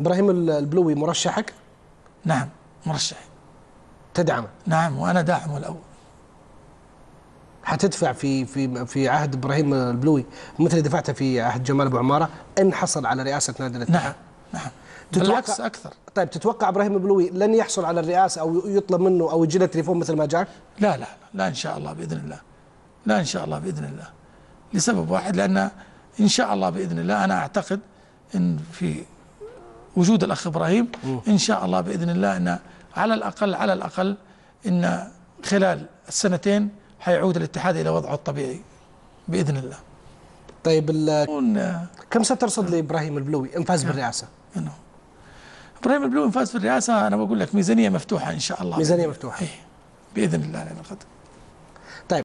ابراهيم البلوي مرشحك؟ نعم مرشح تدعمه؟ نعم وانا داعمه الاول حتدفع في في في عهد ابراهيم البلوي مثل دفعته في عهد جمال ابو عماره ان حصل على رئاسه نادي الاتحاد نعم نعم بالعكس اكثر طيب تتوقع ابراهيم البلوي لن يحصل على الرئاسه او يطلب منه او يجي له تليفون مثل ما جاك؟ لا لا لا ان شاء الله باذن الله لا ان شاء الله باذن الله لسبب واحد لان ان شاء الله باذن الله انا اعتقد ان في وجود الاخ ابراهيم ان شاء الله باذن الله ان على الاقل على الاقل ان خلال السنتين حيعود الاتحاد الى وضعه الطبيعي باذن الله. طيب كم سترصد لابراهيم البلوي ان فاز نعم. بالرئاسه؟ إنه. نعم. ابراهيم البلوي ان فاز بالرئاسه انا بقول لك ميزانيه مفتوحه ان شاء الله ميزانيه مفتوحه إيه بإذن الله على القدر